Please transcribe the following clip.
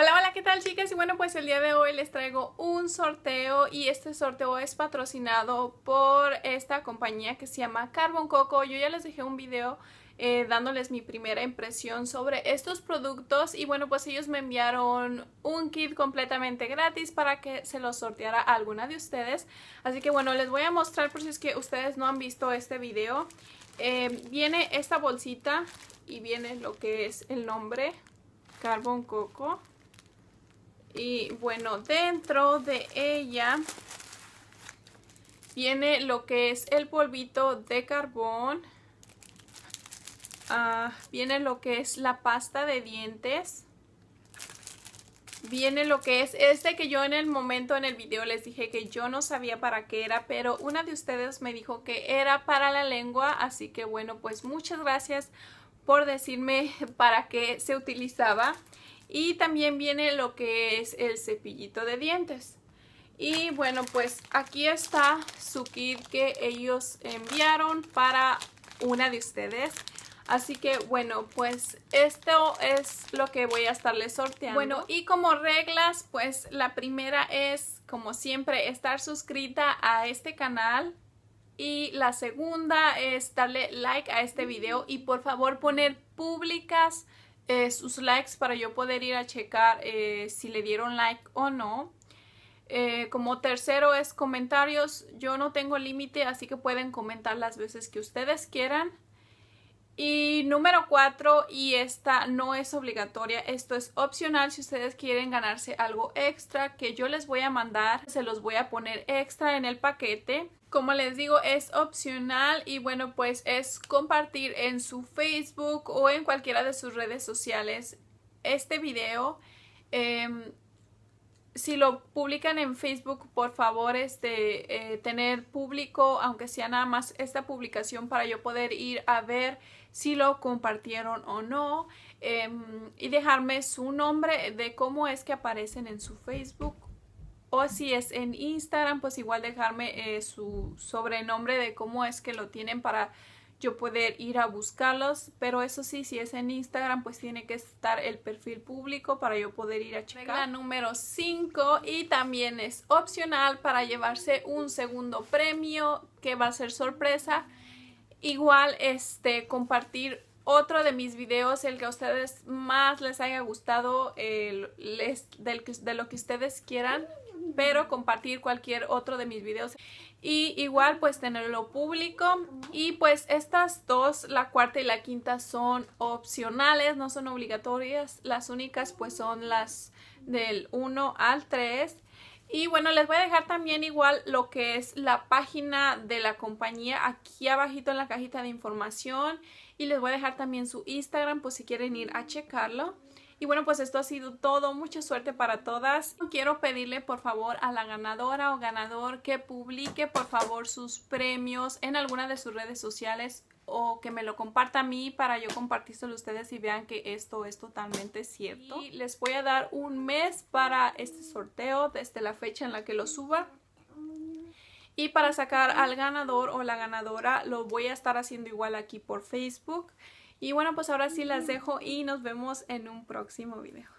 Hola, hola, ¿qué tal chicas? Y bueno, pues el día de hoy les traigo un sorteo y este sorteo es patrocinado por esta compañía que se llama Carbon Coco. Yo ya les dejé un video eh, dándoles mi primera impresión sobre estos productos y bueno, pues ellos me enviaron un kit completamente gratis para que se los sorteara alguna de ustedes. Así que bueno, les voy a mostrar por si es que ustedes no han visto este video. Eh, viene esta bolsita y viene lo que es el nombre Carbon Coco. Y bueno, dentro de ella viene lo que es el polvito de carbón. Ah, viene lo que es la pasta de dientes. Viene lo que es este que yo en el momento en el video les dije que yo no sabía para qué era, pero una de ustedes me dijo que era para la lengua, así que bueno, pues muchas gracias por decirme para qué se utilizaba. Y también viene lo que es el cepillito de dientes. Y bueno, pues aquí está su kit que ellos enviaron para una de ustedes. Así que bueno, pues esto es lo que voy a estarle sorteando. Bueno, y como reglas, pues la primera es, como siempre, estar suscrita a este canal. Y la segunda es darle like a este video y por favor poner públicas eh, sus likes para yo poder ir a checar eh, si le dieron like o no. Eh, como tercero es comentarios. Yo no tengo límite, así que pueden comentar las veces que ustedes quieran. Y número cuatro, y esta no es obligatoria, esto es opcional si ustedes quieren ganarse algo extra que yo les voy a mandar, se los voy a poner extra en el paquete. Como les digo, es opcional y bueno, pues es compartir en su Facebook o en cualquiera de sus redes sociales este video. Em, si lo publican en Facebook, por favor, este, eh, tener público, aunque sea nada más esta publicación para yo poder ir a ver si lo compartieron o no em, y dejarme su nombre de cómo es que aparecen en su Facebook o si es en Instagram, pues igual dejarme eh, su sobrenombre de cómo es que lo tienen para yo poder ir a buscarlos, pero eso sí, si es en Instagram, pues tiene que estar el perfil público para yo poder ir a checar. Regla número 5 y también es opcional para llevarse un segundo premio que va a ser sorpresa. Igual este compartir otro de mis videos, el que a ustedes más les haya gustado, el, del, de lo que ustedes quieran pero compartir cualquier otro de mis videos y igual pues tenerlo público y pues estas dos, la cuarta y la quinta son opcionales, no son obligatorias, las únicas pues son las del 1 al 3 y bueno, les voy a dejar también igual lo que es la página de la compañía aquí abajito en la cajita de información y les voy a dejar también su Instagram pues si quieren ir a checarlo. Y bueno, pues esto ha sido todo. Mucha suerte para todas. Quiero pedirle por favor a la ganadora o ganador que publique por favor sus premios en alguna de sus redes sociales o que me lo comparta a mí para yo compartírselo ustedes y vean que esto es totalmente cierto. Y les voy a dar un mes para este sorteo desde la fecha en la que lo suba. Y para sacar al ganador o la ganadora lo voy a estar haciendo igual aquí por Facebook. Y bueno, pues ahora sí las dejo y nos vemos en un próximo video.